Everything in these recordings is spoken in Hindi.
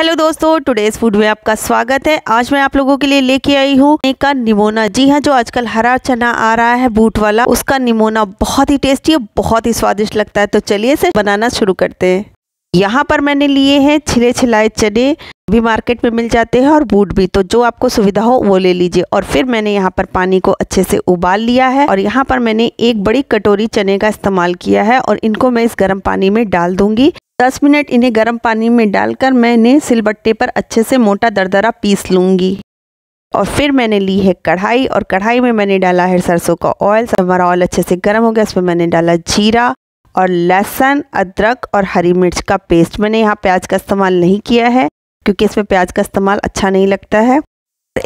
हेलो दोस्तों टुडेज फूड में आपका स्वागत है आज मैं आप लोगों के लिए लेके आई हूँ का निमोना जी हाँ जो आजकल हरा चना आ रहा है बूट वाला उसका निमोना बहुत ही टेस्टी और बहुत ही स्वादिष्ट लगता है तो चलिए इसे बनाना शुरू करते हैं यहाँ पर मैंने लिए हैं छिले छिलाए चने भी मार्केट में मिल जाते हैं और बूट भी तो जो आपको सुविधा हो वो ले लीजिए और फिर मैंने यहाँ पर पानी को अच्छे से उबाल लिया है और यहाँ पर मैंने एक बड़ी कटोरी चने का इस्तेमाल किया है और इनको मैं इस गर्म पानी में डाल दूंगी दस मिनट इन्हें गर्म पानी में डालकर मैंने सिलबट्टे पर अच्छे से मोटा दरदरा पीस लूँगी और फिर मैंने ली है कढ़ाई और कढ़ाई में मैंने डाला है सरसों का ऑयल हमारा ऑयल अच्छे से गर्म हो गया इसमें मैंने डाला जीरा और लहसुन अदरक और हरी मिर्च का पेस्ट मैंने यहाँ प्याज का इस्तेमाल नहीं किया है क्योंकि इसमें प्याज का इस्तेमाल अच्छा नहीं लगता है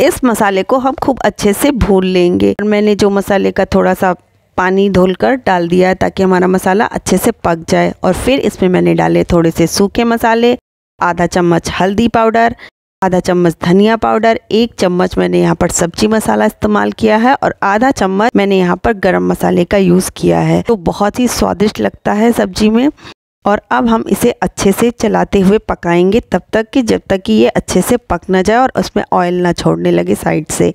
इस मसाले को हम खूब अच्छे से भून लेंगे और मैंने जो मसाले का थोड़ा सा पानी धोलकर डाल दिया है ताकि हमारा मसाला अच्छे से पक जाए और फिर इसमें मैंने डाले थोड़े से सूखे मसाले आधा चम्मच हल्दी पाउडर आधा चम्मच धनिया पाउडर एक चम्मच मैंने यहाँ पर सब्जी मसाला इस्तेमाल किया है और आधा चम्मच मैंने यहाँ पर गरम मसाले का यूज़ किया है तो बहुत ही स्वादिष्ट लगता है सब्जी में और अब हम इसे अच्छे से चलाते हुए पकाएंगे तब तक कि जब तक कि ये अच्छे से पक ना जाए और उसमें ऑयल ना छोड़ने लगे साइड से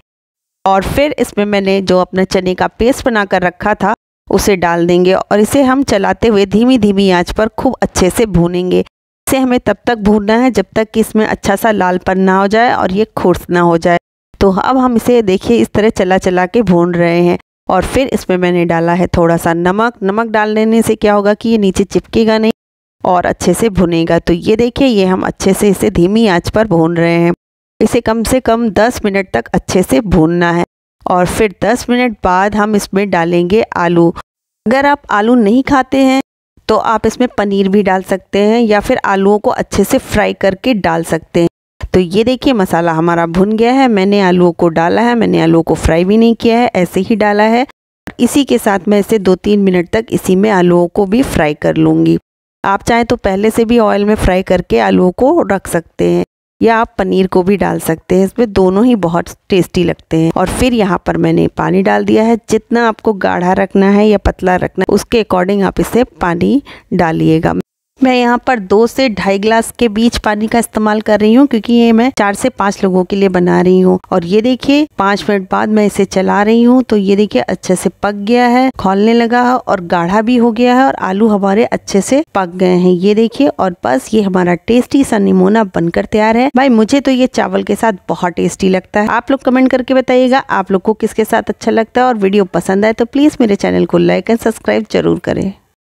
और फिर इसमें मैंने जो अपना चने का पेस्ट बना कर रखा था उसे डाल देंगे और इसे हम चलाते हुए धीमी धीमी आंच पर खूब अच्छे से भूनेंगे इसे हमें तब तक भूनना है जब तक कि इसमें अच्छा सा लालपन ना हो जाए और ये खुर्स ना हो जाए तो अब हम इसे देखिए इस तरह चला चला के भून रहे हैं और फिर इसमें मैंने डाला है थोड़ा सा नमक नमक डाल देने से क्या होगा कि ये नीचे चिपकेगा नहीं और अच्छे से भुनेगा तो ये देखिए ये हम अच्छे से इसे धीमी आंच पर भून रहे हैं इसे कम से कम 10 मिनट तक अच्छे से भूनना है और फिर 10 मिनट बाद हम इसमें डालेंगे आलू अगर आप आलू नहीं खाते हैं तो आप इसमें पनीर भी डाल सकते हैं या फिर आलूओं को अच्छे से फ्राई करके डाल सकते हैं तो ये देखिए मसाला हमारा भुन गया है मैंने आलुओं को डाला है मैंने आलूओं को फ्राई भी नहीं किया है ऐसे ही डाला है इसी के साथ मैं इसे दो तीन मिनट तक इसी में आलूओं को भी फ्राई कर लूँगी आप चाहें तो पहले से भी ऑयल में फ्राई करके आलूओं को रख सकते हैं या आप पनीर को भी डाल सकते हैं इसमें दोनों ही बहुत टेस्टी लगते हैं और फिर यहाँ पर मैंने पानी डाल दिया है जितना आपको गाढ़ा रखना है या पतला रखना है उसके अकॉर्डिंग आप इसे पानी डालिएगा मैं यहाँ पर दो से ढाई ग्लास के बीच पानी का इस्तेमाल कर रही हूँ क्योंकि ये मैं चार से पांच लोगों के लिए बना रही हूँ और ये देखिए पांच मिनट बाद मैं इसे चला रही हूँ तो ये देखिए अच्छे से पक गया है खोलने लगा है और गाढ़ा भी हो गया है और आलू हमारे अच्छे से पक गए हैं ये देखिए और बस ये हमारा टेस्टी सा निमोना बनकर तैयार है भाई मुझे तो ये चावल के साथ बहुत टेस्टी लगता है आप लोग कमेंट करके बताइएगा आप लोग को किसके साथ अच्छा लगता है और वीडियो पसंद आए तो प्लीज मेरे चैनल को लाइक एंड सब्सक्राइब जरूर करें